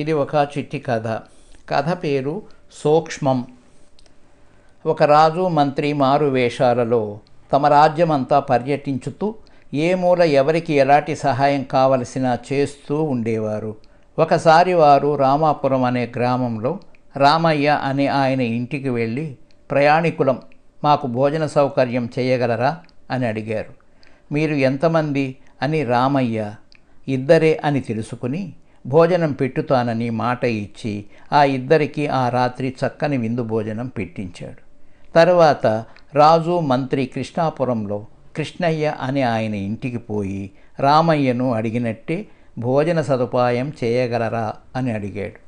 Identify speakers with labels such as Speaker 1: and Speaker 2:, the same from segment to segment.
Speaker 1: ఇది ఒక చిట్టి కథ కథ పేరు సూక్ష్మం ఒక రాజు మంత్రి మారు వేషాలలో తమ రాజ్యమంతా పర్యటించుతూ ఏ మూల ఎవరికి ఎలాంటి సహాయం కావలసినా చేస్తూ ఉండేవారు ఒకసారి వారు రామాపురం అనే గ్రామంలో రామయ్య అనే ఆయన ఇంటికి వెళ్ళి ప్రయాణికులం మాకు భోజన సౌకర్యం చేయగలరా అని అడిగారు మీరు ఎంతమంది అని రామయ్య ఇద్దరే అని తెలుసుకుని భోజనం పెట్టుతానని మాట ఇచ్చి ఆ ఇద్దరికి ఆ రాత్రి చక్కని విందు భోజనం పెట్టించాడు తర్వాత రాజు మంత్రి కృష్ణాపురంలో కృష్ణయ్య అని ఆయన ఇంటికి పోయి రామయ్యను అడిగినట్టే భోజన సదుపాయం చేయగలరా అని అడిగాడు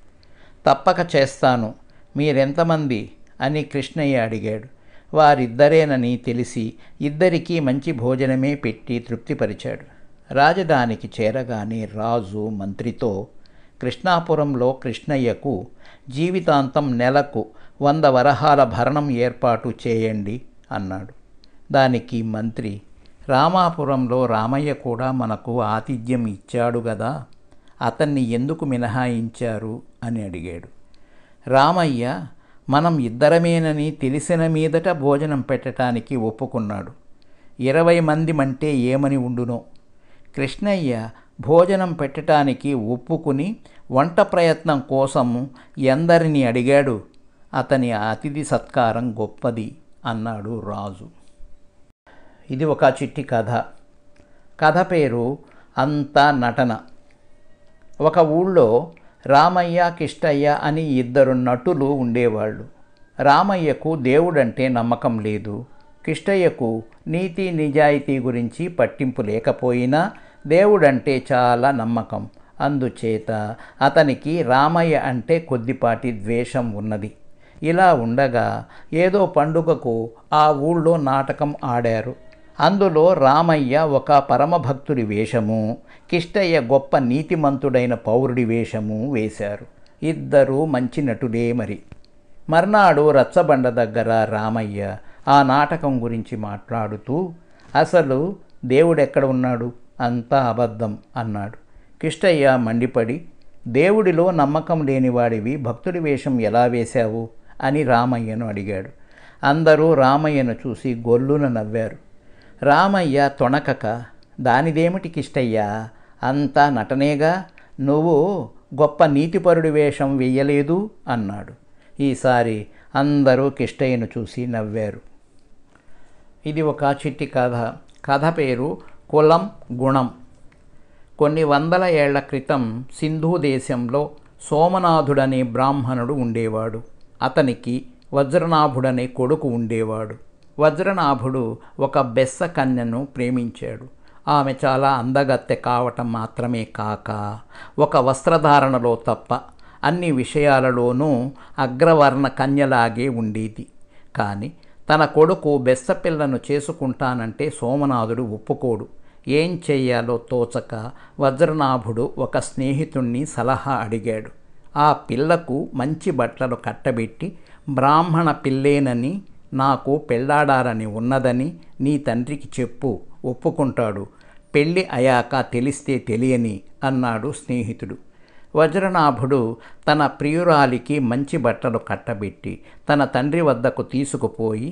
Speaker 1: తప్పక చేస్తాను మీరెంతమంది అని కృష్ణయ్య అడిగాడు వారిద్దరేనని తెలిసి ఇద్దరికీ మంచి భోజనమే పెట్టి తృప్తిపరిచాడు రాజధానికి చేరగానే రాజు మంత్రితో కృష్ణాపురంలో కృష్ణయ్యకు జీవితాంతం నెలకు వంద వరహాల భరణం ఏర్పాటు చేయండి అన్నాడు దానికి మంత్రి రామాపురంలో రామయ్య కూడా మనకు ఆతిథ్యం ఇచ్చాడు గదా అతన్ని ఎందుకు మినహాయించారు అని అడిగాడు రామయ్య మనం ఇద్దరమేనని తెలిసిన మీదట భోజనం పెట్టడానికి ఒప్పుకున్నాడు ఇరవై మంది మంటే ఏమని ఉండునో కృష్ణయ్య భోజనం పెట్టటానికి ఒప్పుకుని వంట ప్రయత్నం కోసం ఎందరిని అడిగాడు అతని అతిథి సత్కారం గొప్పది అన్నాడు రాజు ఇది ఒక చిట్టి కథ కథ పేరు అంత నటన ఒక ఊళ్ళో రామయ్య కిష్టయ్య అని ఇద్దరు నటులు ఉండేవాళ్ళు రామయ్యకు దేవుడంటే నమ్మకం లేదు కిష్టయ్యకు నీతి నిజాయితీ గురించి పట్టింపు లేకపోయినా దేవుడంటే చాలా నమ్మకం అందుచేత అతనికి రామయ్య అంటే కొద్దిపాటి ద్వేషం ఉన్నది ఇలా ఉండగా ఏదో పండుగకు ఆ ఊళ్ళో నాటకం ఆడారు అందులో రామయ్య ఒక పరమభక్తుడి వేషము కిష్టయ్య గొప్ప నీతిమంతుడైన పౌరుడి వేషము వేశారు ఇద్దరూ మంచి నటుడే మరి మర్నాడు రచ్చబండ దగ్గర రామయ్య ఆ నాటకం గురించి మాట్లాడుతూ అసలు దేవుడెక్కడ ఉన్నాడు అంతా అబద్ధం అన్నాడు కిష్టయ్య మండిపడి దేవుడిలో నమ్మకం లేనివాడివి భక్తుడి వేషం ఎలా వేశావు అని రామయ్యను అడిగాడు అందరూ రామయ్యను చూసి గొల్లున నవ్వారు రామయ్య తొణకక దానిదేమిటి కిష్టయ్యా అంతా నటనేగా నువ్వు గొప్ప నీతిపరుడి వేషం వెయ్యలేదు అన్నాడు ఈసారి అందరూ కిష్టయ్యను చూసి నవ్వారు ఇది ఒక చిట్టి కథ కథ పేరు కులం గుణం కొన్ని వందల ఏళ్ల క్రితం సింధు దేశంలో సోమనాథుడనే బ్రాహ్మణుడు ఉండేవాడు అతనికి వజ్రనాభుడనే కొడుకు ఉండేవాడు వజ్రనాభుడు ఒక బెస్స కన్యను ప్రేమించాడు ఆమె చాలా అందగత్తె కావటం మాత్రమే కాక ఒక వస్త్రధారణలో తప్ప అన్ని విషయాలలోనూ అగ్రవర్ణ కన్యలాగే ఉండేది కానీ తన కొడుకు బెస్సపిల్లను చేసుకుంటానంటే సోమనాథుడు ఒప్పుకోడు ఏం చెయ్యాలో తోచక వజ్రనాభుడు ఒక స్నేహితుణ్ణి సలహా అడిగాడు ఆ పిల్లకు మంచి బట్టలు కట్టబెట్టి బ్రాహ్మణ పిల్లేనని నాకు పెళ్ళాడారని ఉన్నదని నీ తండ్రికి చెప్పు ఒప్పుకుంటాడు పెళ్ళి అయాక తెలిస్తే తెలియని అన్నాడు స్నేహితుడు వజ్రనాభుడు తన ప్రియురాలికి మంచి బట్టలు కట్టబెట్టి తన తండ్రి వద్దకు తీసుకుపోయి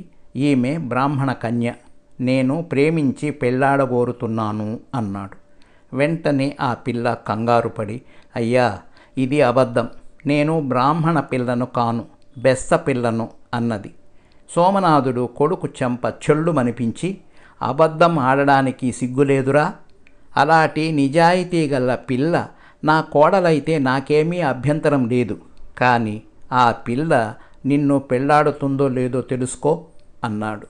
Speaker 1: ఈమె బ్రాహ్మణ కన్య నేను ప్రేమించి పెళ్ళాడగోరుతున్నాను అన్నాడు వెంటనే ఆ పిల్ల కంగారు పడి అయ్యా ఇది అబద్ధం నేను బ్రాహ్మణ పిల్లను కాను బెస్స పిల్లను అన్నది సోమనాథుడు కొడుకు చెంప చెల్లుమనిపించి అబద్ధం ఆడడానికి సిగ్గులేదురా అలాంటి నిజాయితీ గల పిల్ల నా కోడలైతే నాకేమీ అభ్యంతరం లేదు కానీ ఆ పిల్ల నిన్ను పెళ్ళాడుతుందో లేదో తెలుసుకో అన్నాడు